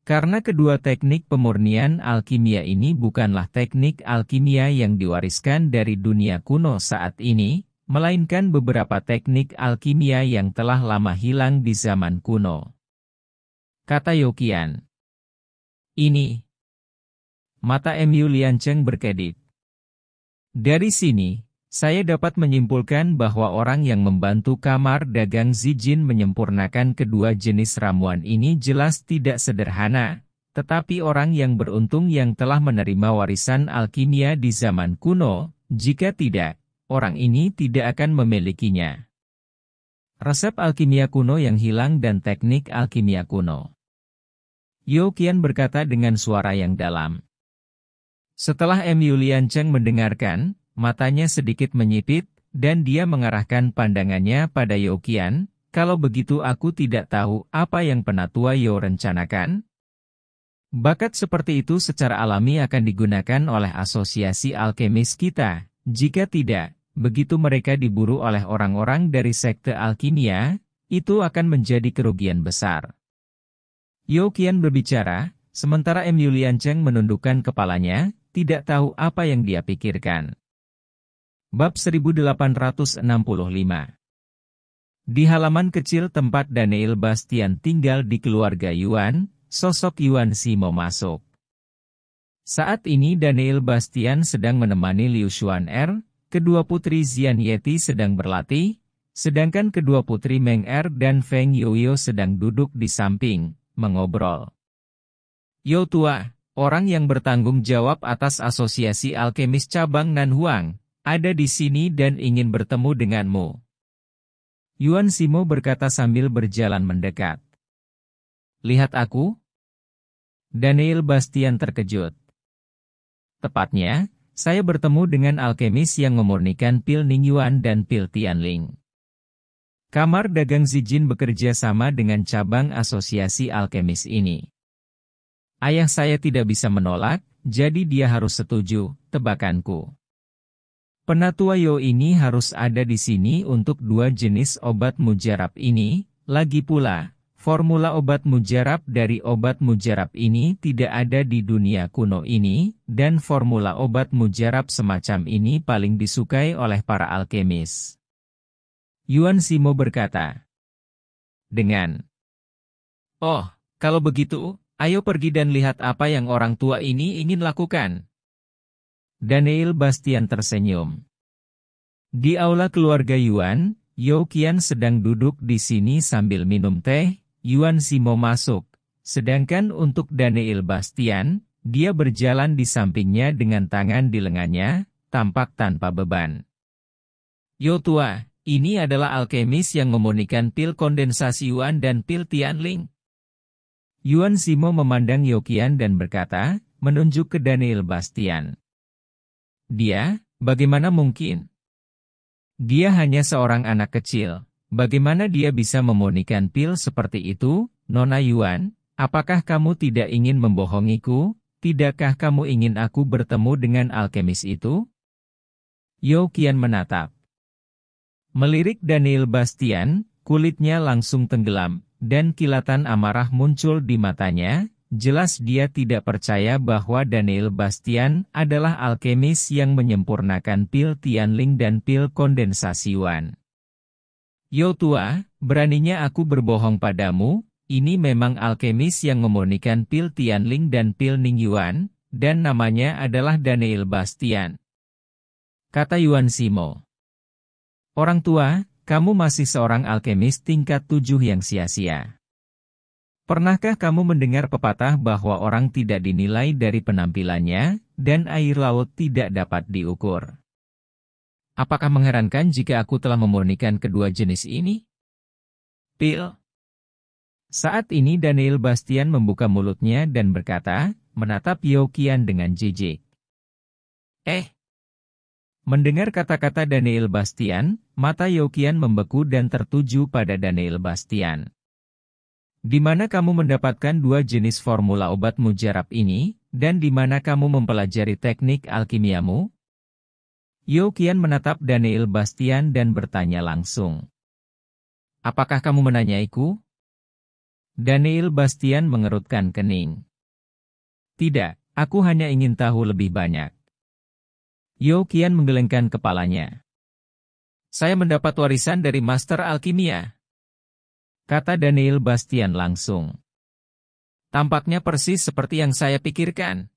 A: Karena kedua teknik pemurnian alkimia ini bukanlah teknik alkimia yang diwariskan dari dunia kuno saat ini, melainkan beberapa teknik alkimia yang telah lama hilang di zaman kuno. Kata Yokian. Ini, mata MU Lian Cheng berkedip. Dari sini, saya dapat menyimpulkan bahwa orang yang membantu kamar dagang Zijin menyempurnakan kedua jenis ramuan ini jelas tidak sederhana, tetapi orang yang beruntung yang telah menerima warisan alkimia di zaman kuno, jika tidak, orang ini tidak akan memilikinya. Resep alkimia kuno yang hilang dan teknik alkimia kuno. Yo Qian berkata dengan suara yang dalam. Setelah M. Yulian Cheng mendengarkan, matanya sedikit menyipit, dan dia mengarahkan pandangannya pada Kian, kalau begitu aku tidak tahu apa yang penatua Yo rencanakan. Bakat seperti itu secara alami akan digunakan oleh asosiasi alkemis kita. Jika tidak, begitu mereka diburu oleh orang-orang dari sekte alkimia, itu akan menjadi kerugian besar. Yeo Kian berbicara, sementara M. Yulian Cheng menundukkan kepalanya, tidak tahu apa yang dia pikirkan. Bab 1865 Di halaman kecil tempat Daniel Bastian tinggal di keluarga Yuan, sosok Yuan Si Simo masuk. Saat ini Daniel Bastian sedang menemani Liu Xuan Er, kedua putri Zian Yeti sedang berlatih, sedangkan kedua putri Meng Er dan Feng Yoyo sedang duduk di samping, mengobrol. Yo tua, orang yang bertanggung jawab atas Asosiasi Alkemis Cabang Nanhuang, ada di sini dan ingin bertemu denganmu. Yuan Simo berkata sambil berjalan mendekat. Lihat aku? Daniel Bastian terkejut. Tepatnya, saya bertemu dengan alkemis yang memurnikan pil Ningyuan dan pil Tianling. Kamar dagang Zijin bekerja sama dengan cabang asosiasi alkemis ini. Ayah saya tidak bisa menolak, jadi dia harus setuju, tebakanku. Penatua Yo ini harus ada di sini untuk dua jenis obat mujarab ini, lagi pula, formula obat mujarab dari obat mujarab ini tidak ada di dunia kuno ini, dan formula obat mujarab semacam ini paling disukai oleh para alkemis. Yuan Simo berkata, dengan, Oh, kalau begitu, Ayo pergi dan lihat apa yang orang tua ini ingin lakukan. Daniel Bastian tersenyum. Di aula keluarga Yuan, Yao Qian sedang duduk di sini sambil minum teh, Yuan Simo masuk. Sedangkan untuk Daniel Bastian, dia berjalan di sampingnya dengan tangan di lengannya, tampak tanpa beban. Yo tua, ini adalah alkemis yang memunikan pil kondensasi Yuan dan pil Tianling. Yuan Simo memandang Yokian dan berkata, menunjuk ke Daniel Bastian. Dia, bagaimana mungkin? Dia hanya seorang anak kecil. Bagaimana dia bisa memonikan pil seperti itu, Nona Yuan? Apakah kamu tidak ingin membohongiku? Tidakkah kamu ingin aku bertemu dengan alkemis itu? Yo menatap. Melirik Daniel Bastian, kulitnya langsung tenggelam dan kilatan amarah muncul di matanya, jelas dia tidak percaya bahwa Daniel Bastian adalah alkemis yang menyempurnakan pil Tianling dan pil Kondensasi Yuan. Yo tua, beraninya aku berbohong padamu, ini memang alkemis yang memurnikan pil Tianling dan pil Ning Yuan, dan namanya adalah Daniel Bastian. Kata Yuan Simo. Orang tua, kamu masih seorang alkemis tingkat tujuh yang sia-sia. Pernahkah kamu mendengar pepatah bahwa orang tidak dinilai dari penampilannya, dan air laut tidak dapat diukur? Apakah mengherankan jika aku telah memurnikan kedua jenis ini? Pil. Saat ini Daniel Bastian membuka mulutnya dan berkata, menatap Yokian dengan jijik. Eh, Mendengar kata-kata Daniel Bastian, mata Yokian membeku dan tertuju pada Daniel Bastian. Di mana kamu mendapatkan dua jenis formula obat mujarab ini, dan di mana kamu mempelajari teknik alkimiamu? Yokian menatap Daniel Bastian dan bertanya langsung. Apakah kamu menanyaiku? Daniel Bastian mengerutkan kening. Tidak, aku hanya ingin tahu lebih banyak. Yo Qian menggelengkan kepalanya. Saya mendapat warisan dari Master Alkimia. Kata Daniel Bastian langsung. Tampaknya persis seperti yang saya pikirkan.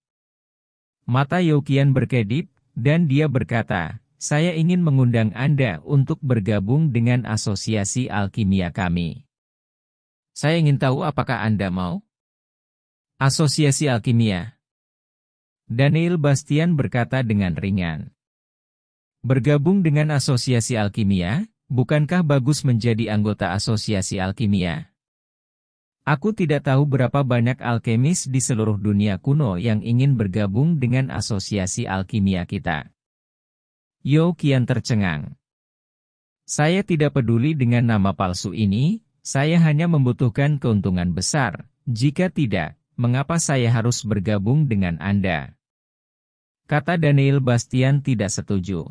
A: Mata Yo Qian berkedip, dan dia berkata, saya ingin mengundang Anda untuk bergabung dengan asosiasi alkimia kami. Saya ingin tahu apakah Anda mau? Asosiasi Alkimia Daniel Bastian berkata dengan ringan. Bergabung dengan Asosiasi Alkimia, bukankah bagus menjadi anggota Asosiasi Alkimia? Aku tidak tahu berapa banyak alkemis di seluruh dunia kuno yang ingin bergabung dengan Asosiasi Alkimia kita. Yo kian tercengang. Saya tidak peduli dengan nama palsu ini, saya hanya membutuhkan keuntungan besar. Jika tidak, mengapa saya harus bergabung dengan Anda? Kata Daniel Bastian tidak setuju.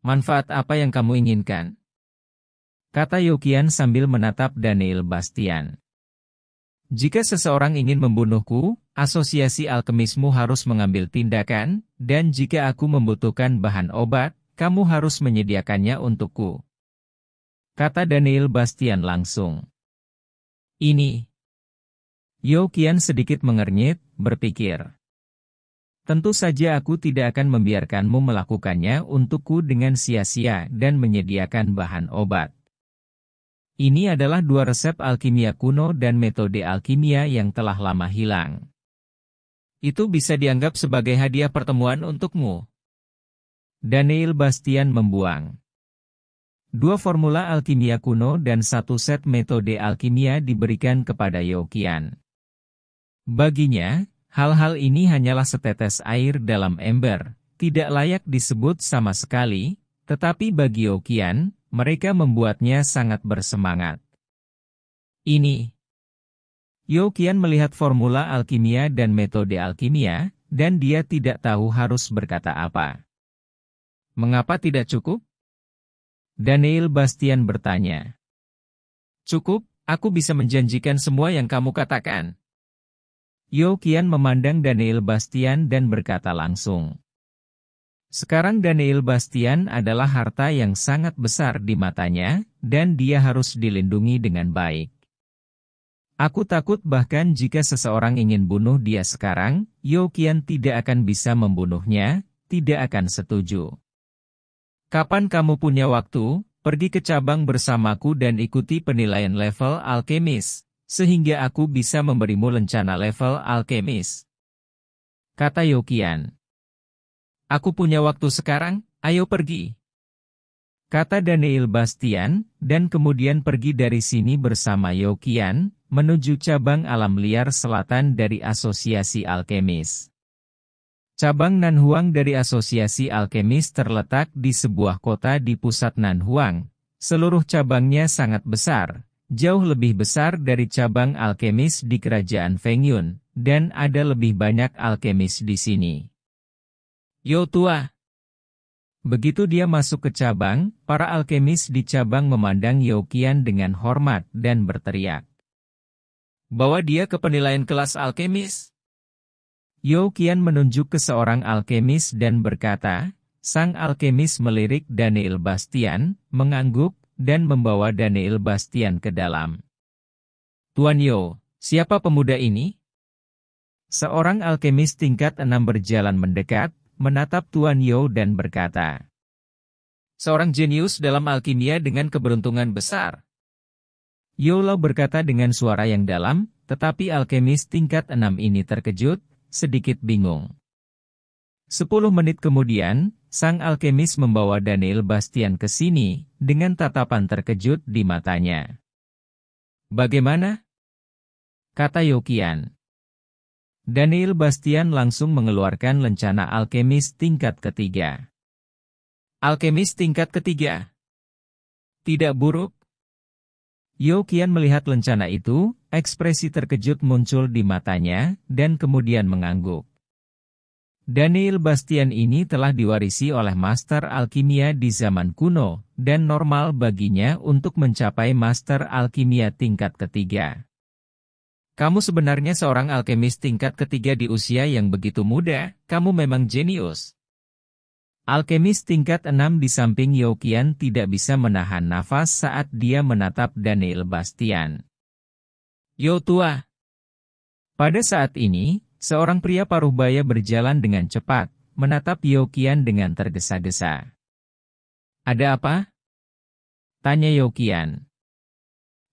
A: Manfaat apa yang kamu inginkan? Kata Yokian sambil menatap Daniel Bastian. Jika seseorang ingin membunuhku, asosiasi alkemismu harus mengambil tindakan, dan jika aku membutuhkan bahan obat, kamu harus menyediakannya untukku. Kata Daniel Bastian langsung. Ini. Yokian sedikit mengernyit, berpikir. Tentu saja aku tidak akan membiarkanmu melakukannya untukku dengan sia-sia dan menyediakan bahan obat. Ini adalah dua resep alkimia kuno dan metode alkimia yang telah lama hilang. Itu bisa dianggap sebagai hadiah pertemuan untukmu. Daniel Bastian membuang. Dua formula alkimia kuno dan satu set metode alkimia diberikan kepada Yokian. Baginya, Hal-hal ini hanyalah setetes air dalam ember, tidak layak disebut sama sekali, tetapi bagi Okian, mereka membuatnya sangat bersemangat. Ini Yokian melihat formula alkimia dan metode alkimia, dan dia tidak tahu harus berkata apa. Mengapa tidak cukup? Daniel Bastian bertanya. Cukup, aku bisa menjanjikan semua yang kamu katakan. Yo Kian memandang Daniel Bastian dan berkata langsung. Sekarang Daniel Bastian adalah harta yang sangat besar di matanya, dan dia harus dilindungi dengan baik. Aku takut bahkan jika seseorang ingin bunuh dia sekarang, Yo Kian tidak akan bisa membunuhnya, tidak akan setuju. Kapan kamu punya waktu, pergi ke cabang bersamaku dan ikuti penilaian level alkemis, sehingga aku bisa memberimu lencana level alkemis. Kata Yokian. Aku punya waktu sekarang, ayo pergi. Kata Daniel Bastian, dan kemudian pergi dari sini bersama Yokian, menuju cabang alam liar selatan dari Asosiasi Alkemis. Cabang Nanhuang dari Asosiasi Alkemis terletak di sebuah kota di pusat Nanhuang. Seluruh cabangnya sangat besar, jauh lebih besar dari cabang alkemis di kerajaan Fengyun, dan ada lebih banyak alkemis di sini. Yo tua! Begitu dia masuk ke cabang, para alkemis di cabang memandang Yokian dengan hormat dan berteriak. Bawa dia ke penilaian kelas alkemis. Yokian menunjuk ke seorang alkemis dan berkata, Sang alkemis melirik Daniel Bastian, mengangguk, dan membawa Daniel Bastian ke dalam. Tuan Yo, siapa pemuda ini? Seorang alkemis tingkat enam berjalan mendekat, menatap Tuan Yo dan berkata, Seorang jenius dalam alkimia dengan keberuntungan besar. Yolo berkata dengan suara yang dalam, tetapi alkemis tingkat enam ini terkejut, sedikit bingung. Sepuluh menit kemudian, Sang alkemis membawa Daniel Bastian ke sini, dengan tatapan terkejut di matanya. Bagaimana? Kata Yokian. Daniel Bastian langsung mengeluarkan lencana alkemis tingkat ketiga. Alkemis tingkat ketiga. Tidak buruk. Yokian melihat lencana itu, ekspresi terkejut muncul di matanya, dan kemudian mengangguk. Daniel Bastian ini telah diwarisi oleh master alkimia di zaman kuno, dan normal baginya untuk mencapai master alkimia tingkat ketiga. Kamu sebenarnya seorang alkemis tingkat ketiga di usia yang begitu muda, kamu memang jenius. Alkemis tingkat enam di samping Yokian tidak bisa menahan nafas saat dia menatap Daniel Bastian. Yo Pada saat ini, Seorang pria paruh baya berjalan dengan cepat, menatap Yokian dengan tergesa-gesa. Ada apa? Tanya Yokian.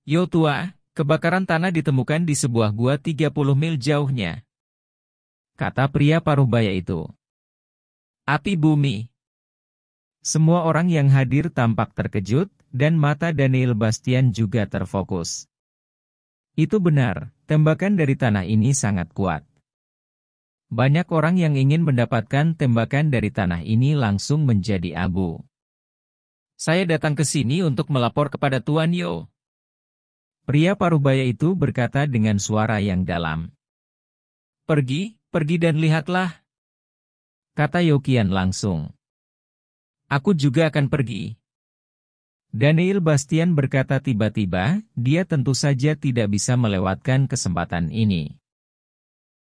A: Yo tua, kebakaran tanah ditemukan di sebuah gua 30 mil jauhnya. Kata pria paruh baya itu. Api bumi. Semua orang yang hadir tampak terkejut, dan mata Daniel Bastian juga terfokus. Itu benar, tembakan dari tanah ini sangat kuat. Banyak orang yang ingin mendapatkan tembakan dari tanah ini langsung menjadi abu. Saya datang ke sini untuk melapor kepada Tuan Yo. Pria parubaya itu berkata dengan suara yang dalam. Pergi, pergi dan lihatlah. Kata Yokian langsung. Aku juga akan pergi. Daniel Bastian berkata tiba-tiba, dia tentu saja tidak bisa melewatkan kesempatan ini.